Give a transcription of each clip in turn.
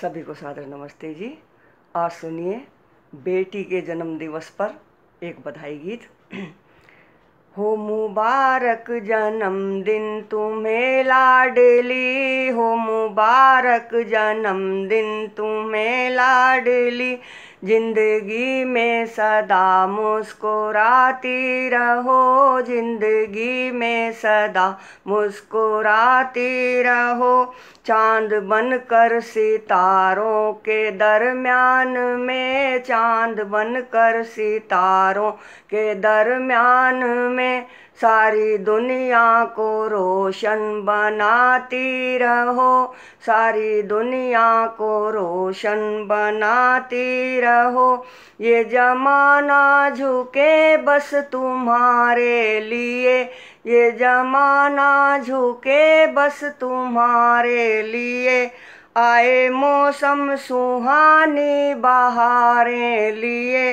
सभी को सादर नमस्ते जी आज सुनिए बेटी के जन्म दिवस पर एक बधाई गीत हो मुबारक जन्मदिन तुम्हें लाडली हो मुबारक जन्मदिन तुम्हें लाडली जिंदगी में सदा मुस्कुराती रहो जिंदगी में सदा मुस्कुराती रहो चांद बनकर सितारों के दरम्यान में चांद बनकर सितारों के दरम्यान में सारी दुनिया को रोशन बनाती रहो सारी दुनिया को रोशन बनाती रहो ये जमाना झुके बस तुम्हारे लिए ये जमाना झुके बस तुम्हारे लिए आए मौसम सुहानी बहारें लिए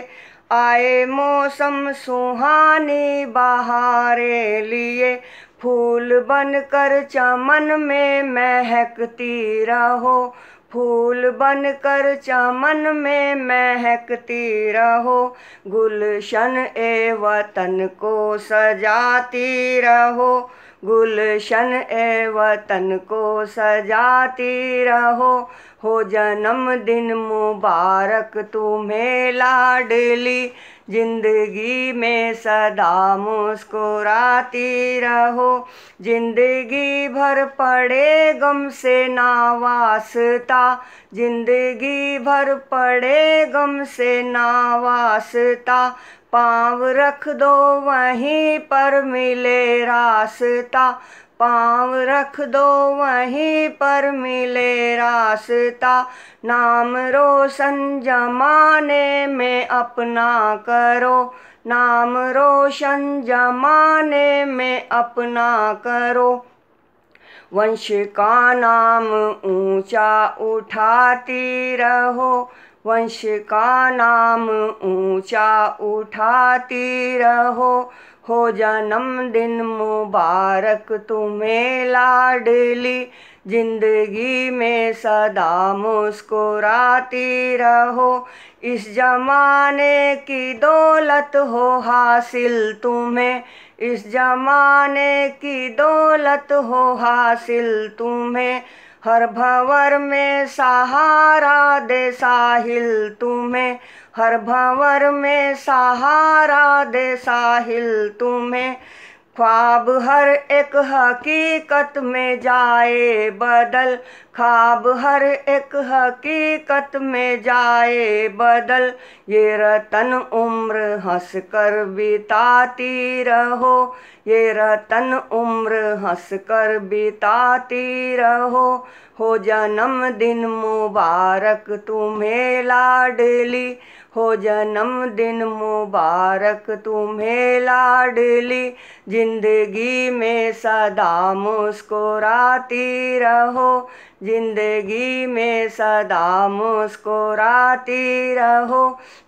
आए मौसम सुहाने बहारे लिए फूल बनकर चमन में महकती रहो फूल बनकर चमन में महकती रहो गुलशन ए वतन को सजाती रहो गुलशन ए वतन को सजाती रहो हो जन्मदिन मुबारक तुम्हें लाडली जिंदगी में सदा मुस्कुराती रहो जिंदगी भर पड़े गम से ना वास्ता जिंदगी भर पड़े गम से ना वास्ता पाँव रख दो वहीं पर मिले रास्ता पाँव रख दो वहीं पर मिले रास्ता नाम रोशन जमाने में अपना करो नाम रोशन जमाने में अपना करो वंश का नाम ऊंचा उठाती रहो वंश का नाम ऊंचा उठाती रहो हो जन्मदिन मुबारक तुम्हें लाडली जिंदगी में सदा मुस्कुराती रहो इस जमाने की दौलत हो हासिल तुम्हें इस जमाने की दौलत हो हासिल तुम्हें हर भंवर में सहारा दे साहिल तुम्हें हर भंवर में सहारा दे साहिल तुम्हें ख्वाब हर एक हकीकत में जाए बदल खाब हर एक हकीकत में जाए बदल ये रतन उम्र हंस कर बिताती रहो ये रतन उम्र हंस कर बिताती रहो हो जन्म दिन मुबारक तुम्हें लाडली हो जन्म दिन मुबारक तुम्हें लाडली जिंदगी में सदा मुस्कुराती रहो जिंदगी में सदा मुस्कुराती रहो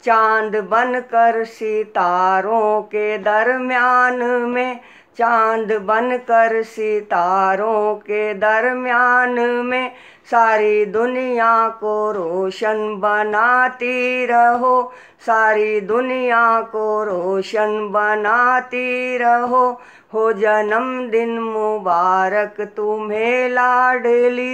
चांद बनकर सितारों के दरम्यान में चांद बनकर सितारों के दरमियान में सारी दुनिया को रोशन बनाती रहो सारी दुनिया को रोशन बनाती रहो हो जन्मदिन मुबारक तुम्हें लाडली